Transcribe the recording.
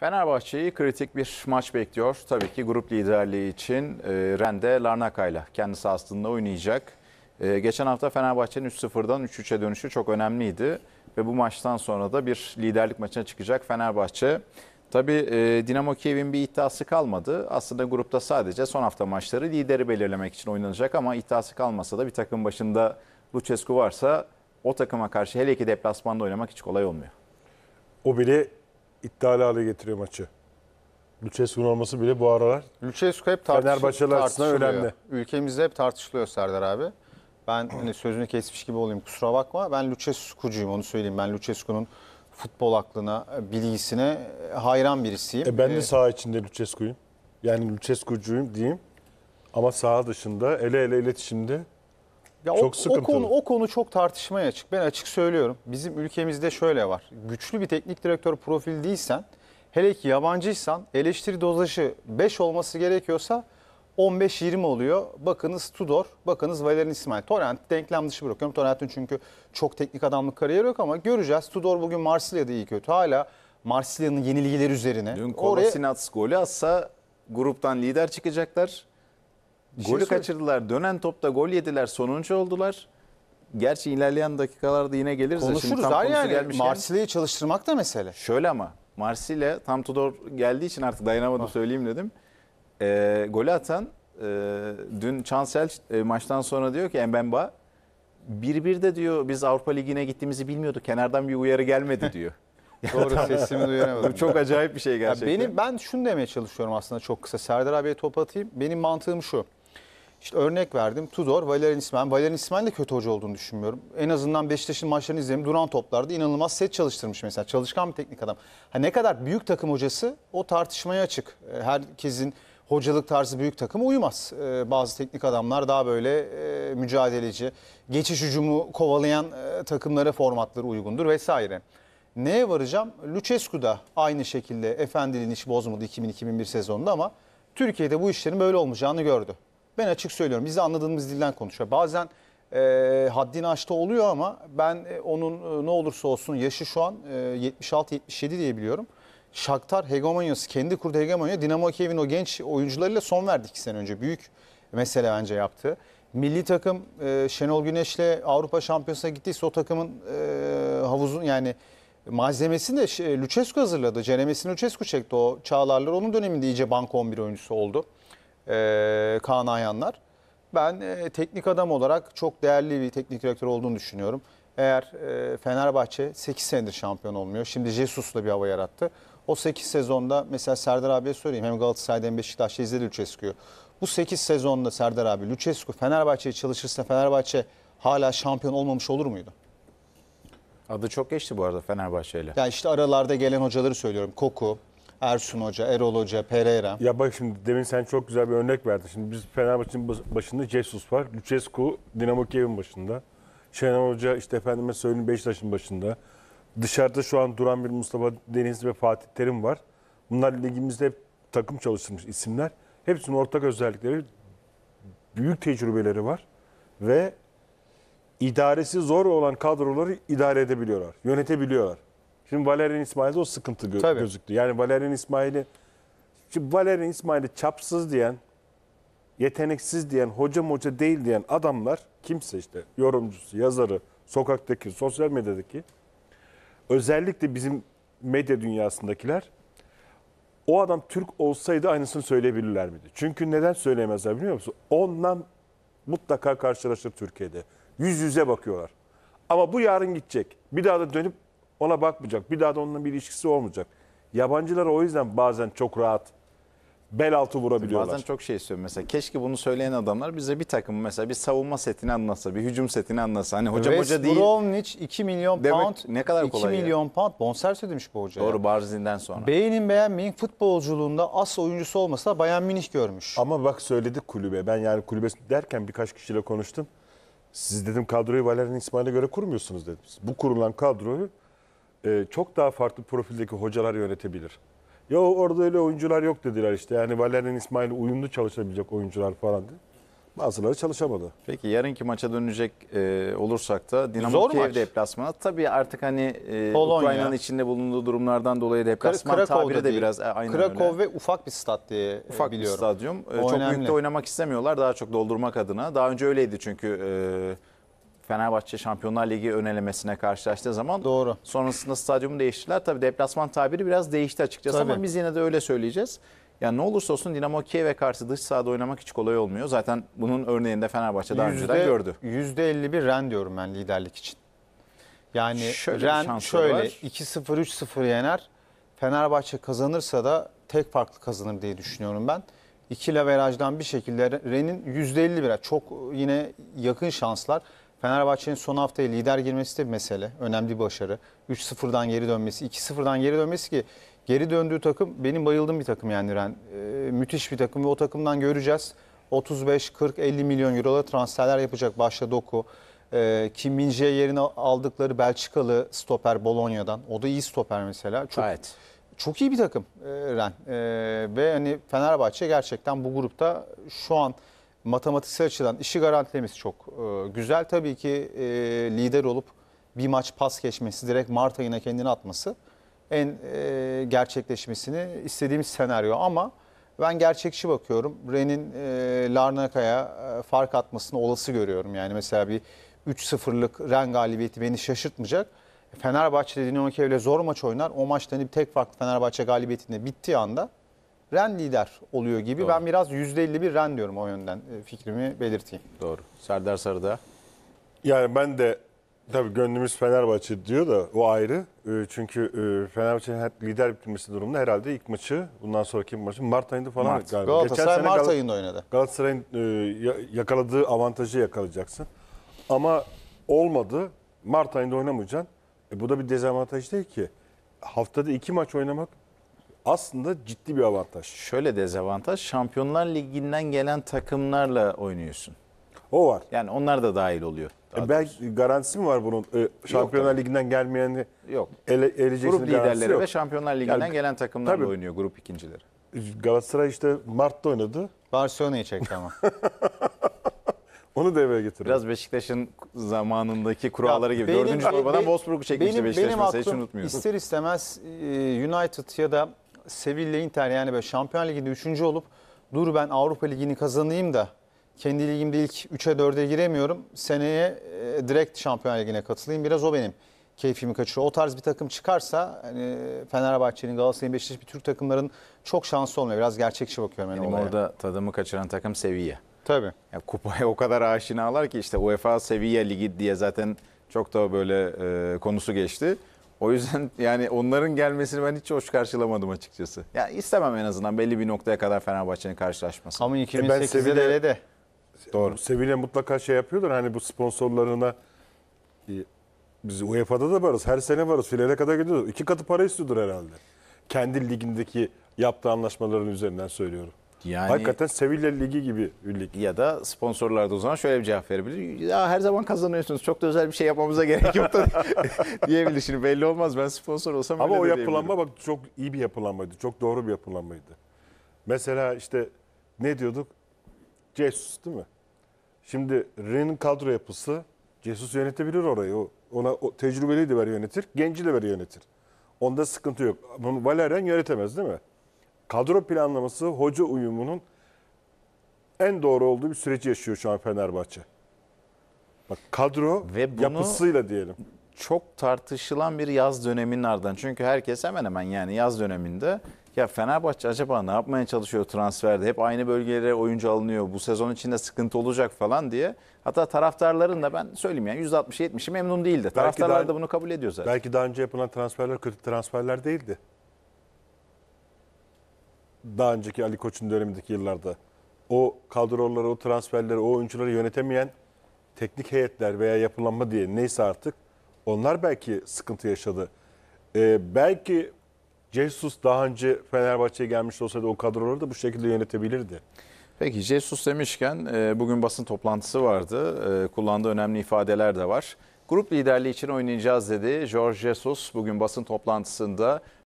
Fenerbahçe'yi kritik bir maç bekliyor. Tabii ki grup liderliği için e, Rende Larnaka'yla kendisi aslında oynayacak. E, geçen hafta Fenerbahçe'nin 3-0'dan 3-3'e dönüşü çok önemliydi. Ve bu maçtan sonra da bir liderlik maçına çıkacak Fenerbahçe. Tabii e, Dinamo Kiev'in bir iddiası kalmadı. Aslında grupta sadece son hafta maçları lideri belirlemek için oynanacak ama iddiası kalmasa da bir takım başında Lucescu varsa o takıma karşı hele ki deplasmanda oynamak hiç kolay olmuyor. O bile iddialı hale getiriyor maçı. Lucescu'nun olması bile bu aralar Lucescu hep tartışılıyor. Fenerbahçeli açısından önemli. Ülkemizde hep tartışılıyor Serdar abi. Ben hani sözünü kesmiş gibi olayım kusura bakma. Ben Lucescu'cuyum onu söyleyeyim. Ben Lucescu'nun futbol aklına, e, bilgisine e, hayran birisiyim. E ben de e, saha içinde Lucescu'yum. Yani Lucescu'cuyum diyeyim. Ama saha dışında ele ele iletişimde ya çok o, sıkıntılı. O konu, o konu çok tartışmaya açık. Ben açık söylüyorum. Bizim ülkemizde şöyle var. Güçlü bir teknik direktör profil değilsen, hele ki yabancıysan eleştiri dozajı 5 olması gerekiyorsa 15-20 oluyor. Bakınız Tudor, bakınız Valerian İsmail. Torrent denklem dışı bırakıyorum. Torrent'in çünkü çok teknik adamlık kariyeri yok ama göreceğiz. Tudor bugün Marsilya'da iyi kötü. Hala Marsilya'nın yenilgileri üzerine. Dün Kovasinats Oraya... golü atsa gruptan lider çıkacaklar. Golü şey kaçırdılar. Dönen topta gol yediler. Sonuncu oldular. Gerçi ilerleyen dakikalarda yine geliriz. Konuşuruz. Şimdi tam konusu yani Marsilya'yı çalıştırmak da mesele. Şöyle ama Marsilya tam Tudor geldiği için artık dayanamadım ah. söyleyeyim dedim. E, golü atan e, dün Chancel e, maçtan sonra diyor ki Mbemba bir bir de diyor biz Avrupa Ligi'ne gittiğimizi bilmiyorduk. Kenardan bir uyarı gelmedi diyor. Doğru sesimi duyamadım. Çok acayip bir şey gerçekten. Ya benim, ben şunu demeye çalışıyorum aslında çok kısa. Serdar abiye top atayım. Benim mantığım şu. İşte örnek verdim. Tudor, Valerian İsmail. Valerian İsmail de kötü hoca olduğunu düşünmüyorum. En azından Beşiktaş'ın maçlarını izledim. Duran toplarda inanılmaz set çalıştırmış mesela. Çalışkan bir teknik adam. Ha ne kadar büyük takım hocası o tartışmaya açık. E, herkesin hocalık tarzı büyük takıma uymaz. E, bazı teknik adamlar daha böyle e, mücadeleci, geçiş hücumu kovalayan takımlara formatları uygundur vesaire. Neye varacağım? Lucescu da aynı şekilde efendiliğini hiç bozmadı 2000-2001 sezonunda ama Türkiye'de bu işlerin böyle olmayacağını gördü. Ben açık söylüyorum. Biz de anladığımız dilden konuşuyor. Bazen e, haddini aştı oluyor ama ben e, onun e, ne olursa olsun yaşı şu an e, 76-77 diye biliyorum. Shakhtar hegemonyası, kendi kurduğu hegemonya Dinamo Kiev'in o genç oyuncularıyla son verdi iki sene önce. Büyük mesele bence yaptı. Milli takım e, Şenol Güneş'le Avrupa Şampiyonası'na gittiyse o takımın e, havuzun yani malzemesini de Lucescu hazırladı. Ceremesini Lucescu çekti o çağlarlar. Onun döneminde iyice banka 11 oyuncusu oldu e, Kaan Ayanlar. Ben e, teknik adam olarak çok değerli bir teknik direktör olduğunu düşünüyorum. Eğer e, Fenerbahçe 8 senedir şampiyon olmuyor. Şimdi Jesus'la bir hava yarattı. O 8 sezonda mesela Serdar abiye söyleyeyim. Hem Galatasaray'da hem Beşiktaş'ta izledi Lucescu'yu. Bu 8 sezonda Serdar abi Lucescu Fenerbahçe'ye çalışırsa Fenerbahçe hala şampiyon olmamış olur muydu? Adı çok geçti bu arada Fenerbahçe ile. Yani işte aralarda gelen hocaları söylüyorum. Koku, Ersun Hoca, Erol Hoca, Pereira. Ya bak şimdi demin sen çok güzel bir örnek verdin. Şimdi biz Fenerbahçe'nin başında Jesus var. Lucescu Dinamo Kiev'in başında. Şenol Hoca işte efendime söyleyeyim Beşiktaş'ın başında. Dışarıda şu an duran bir Mustafa Deniz ve Fatih Terim var. Bunlar ligimizde hep takım çalıştırmış isimler. Hepsinin ortak özellikleri büyük tecrübeleri var ve idaresi zor olan kadroları idare edebiliyorlar, yönetebiliyorlar. Şimdi Valerian İsmail'de o sıkıntı gö Tabii. gözüktü. Yani Valerian İsmail'i şimdi Valerian İsmail'i çapsız diyen, yeteneksiz diyen, hoca moca değil diyen adamlar kimse işte yorumcusu, yazarı, sokaktaki, sosyal medyadaki özellikle bizim medya dünyasındakiler o adam Türk olsaydı aynısını söyleyebilirler miydi? Çünkü neden söyleyemezler biliyor musun? Ondan mutlaka karşılaşır Türkiye'de. Yüz yüze bakıyorlar. Ama bu yarın gidecek. Bir daha da dönüp ona bakmayacak. Bir daha da onunla bir ilişkisi olmayacak. Yabancılar o yüzden bazen çok rahat bel altı vurabiliyorlar. Bazen çok şey istiyorum mesela. Keşke bunu söyleyen adamlar bize bir takım mesela bir savunma setini anlatsa, bir hücum setini anlatsa. Hani hoca West hoca değil. Bromwich 2 milyon Demek pound. Ne kadar kolay 2 milyon yani. pound bonservis ödemiş bu hocaya. Doğru Barzin'den sonra. Bey'in beğenmeyin futbolculuğunda asıl oyuncusu olmasa Bayan Bayern görmüş. Ama bak söyledi kulübe. Ben yani kulübe derken birkaç kişiyle konuştum. Siz dedim kadroyu Valerian İsmail'e göre kurmuyorsunuz dedim. Bu kurulan kadroyu e, çok daha farklı profildeki hocalar yönetebilir. Ya orada öyle oyuncular yok dediler işte. Yani Valerian İsmail uyumlu çalışabilecek oyuncular falan dedi. Bazıları çalışamadı. Peki yarınki maça dönecek e, olursak da Dinamo Kiev maç. deplasmanı. Tabii artık hani e, Ukrayna'nın içinde bulunduğu durumlardan dolayı deplasman Krakow'da tabiri de değil. biraz e, aynı Krakow öyle. ve ufak bir stat diye Ufak biliyorum. bir stadyum. E, o çok önemli. büyük oynamak istemiyorlar. Daha çok doldurmak adına. Daha önce öyleydi çünkü... E, Fenerbahçe Şampiyonlar Ligi önelemesine karşılaştığı zaman doğru. Sonrasında stadyumu değiştirdiler. Tabii deplasman tabiri biraz değişti açıkçası Tabii. ama biz yine de öyle söyleyeceğiz. Yani ne olursa olsun Dinamo Kiev'e karşı dış sahada oynamak hiç kolay olmuyor. Zaten bunun örneğinde Fenerbahçe daha önce de gördü. %51 ren diyorum ben liderlik için. Yani şöyle ren şöyle 2-0 3-0 yener. Fenerbahçe kazanırsa da tek farklı kazanır diye düşünüyorum ben. İki laverajdan bir şekilde Ren'in %51'e çok yine yakın şanslar. Fenerbahçe'nin son haftaya lider girmesi de bir mesele. Önemli bir başarı. 3-0'dan geri dönmesi, 2-0'dan geri dönmesi ki geri döndüğü takım benim bayıldığım bir takım yani Ren. Ee, müthiş bir takım ve o takımdan göreceğiz. 35, 40, 50 milyon eurola transferler yapacak başta Doku. Ee, Kim Minje'ye yerini aldıkları Belçikalı stoper Bolonya'dan. O da iyi stoper mesela. Çok, evet. Çok iyi bir takım e, Ren. Ee, ve hani Fenerbahçe gerçekten bu grupta şu an matematiksel açıdan işi garantilemesi çok e, güzel. Tabii ki e, lider olup bir maç pas geçmesi, direkt Mart ayına kendini atması en e, gerçekleşmesini istediğimiz senaryo. Ama ben gerçekçi bakıyorum. Ren'in e, Larnaka'ya e, fark atmasını olası görüyorum. Yani mesela bir 3-0'lık Ren galibiyeti beni şaşırtmayacak. Fenerbahçe Dinamo Kiev'le zor maç oynar. O maçtan hani bir tek farklı Fenerbahçe galibiyetinde bittiği anda Ren lider oluyor gibi. Doğru. Ben biraz %51 Ren diyorum o yönden e, fikrimi belirteyim. Doğru. Serdar Sarıda. Yani ben de tabii gönlümüz Fenerbahçe diyor da o ayrı. E, çünkü e, Fenerbahçe'nin lider bitirmesi durumunda herhalde ilk maçı bundan sonraki maçı Mart ayında falan Mart. galiba. Galatasaray Geçen sene Mart Gal ayında oynadı. Galatasaray'ın yakaladığı avantajı yakalayacaksın. Ama olmadı. Mart ayında oynamayacaksın. E bu da bir dezavantaj değil ki. Haftada iki maç oynamak aslında ciddi bir avantaj. Şöyle dezavantaj. Şampiyonlar Ligi'nden gelen takımlarla oynuyorsun. O var. Yani onlar da dahil oluyor. E ben garantisi mi var bunun? E, Şampiyonlar tabii. Ligi'nden gelmeyeni yok. Ele, eleyeceksin Grup liderleri yok. ve Şampiyonlar Ligi'nden yani, gelen takımlarla tabii, oynuyor grup ikincileri. E, Galatasaray işte Mart'ta oynadı. Barcelona'yı çekti ama. Onu devreye eve getirdim. Biraz Beşiktaş'ın zamanındaki kuralları ya gibi. Benim, Dördüncü torbadan Wolfsburg'u çekmişti benim, Beşiktaş benim mesela aklım, hiç unutmuyorum. İster istemez e, United ya da Sevilla Inter yani böyle Şampiyon Ligi'nde üçüncü olup dur ben Avrupa Ligi'ni kazanayım da kendi ligimde ilk 3'e 4'e giremiyorum. Seneye e, direkt Şampiyon Ligi'ne katılayım. Biraz o benim keyfimi kaçırıyor. O tarz bir takım çıkarsa hani Fenerbahçe'nin, Galatasaray'ın, Beşiktaş'ın bir Türk takımların çok şansı olmuyor. Biraz gerçekçi bakıyorum ben Benim olaya. orada tadımı kaçıran takım Sevilla. Tabii. Ya kupaya o kadar aşinalar ki işte UEFA Sevilla Ligi diye zaten çok da böyle e, konusu geçti. O yüzden yani onların gelmesini ben hiç hoş karşılamadım açıkçası. Ya istemem en azından belli bir noktaya kadar Fenerbahçe'nin karşılaşması. Ama 2008'de e de, de. Doğru. Sevil'e mutlaka şey yapıyorlar hani bu sponsorlarına e, biz UEFA'da da varız. Her sene varız. Filere kadar gidiyoruz. İki katı para istiyordur herhalde. Kendi ligindeki yaptığı anlaşmaların üzerinden söylüyorum. Yani, Hakikaten Sevilla Ligi gibi bir lig. Ya da sponsorlar da o zaman şöyle bir cevap verebilir. Ya her zaman kazanıyorsunuz. Çok da özel bir şey yapmamıza gerek yok da diyebilir. Şimdi belli olmaz. Ben sponsor olsam Ama öyle o yapılanma bak çok iyi bir yapılanmaydı. Çok doğru bir yapılanmaydı. Mesela işte ne diyorduk? Jesus değil mi? Şimdi Ren'in kadro yapısı Jesus yönetebilir orayı. O, ona o, tecrübeli de ver yönetir, genci de ver yönetir. Onda sıkıntı yok. Valerian yönetemez değil mi? kadro planlaması, hoca uyumunun en doğru olduğu bir süreci yaşıyor şu an Fenerbahçe. Bak kadro Ve bunu yapısıyla diyelim. Çok tartışılan bir yaz döneminin ardından. Çünkü herkes hemen hemen yani yaz döneminde ya Fenerbahçe acaba ne yapmaya çalışıyor transferde? Hep aynı bölgelere oyuncu alınıyor. Bu sezon içinde sıkıntı olacak falan diye. Hatta taraftarların da ben söyleyeyim yani 160 70i memnun değildi. Belki Taraftarlar daha, da bunu kabul ediyor zaten. Belki daha önce yapılan transferler kötü transferler değildi daha önceki Ali Koç'un dönemindeki yıllarda o kadroları, o transferleri, o oyuncuları yönetemeyen teknik heyetler veya yapılanma diye neyse artık onlar belki sıkıntı yaşadı. Ee, belki Jesus daha önce Fenerbahçe'ye gelmiş olsaydı o kadroları da bu şekilde yönetebilirdi. Peki Jesus demişken e, bugün basın toplantısı vardı. E, kullandığı önemli ifadeler de var. Grup liderliği için oynayacağız dedi. George Jesus bugün basın toplantısında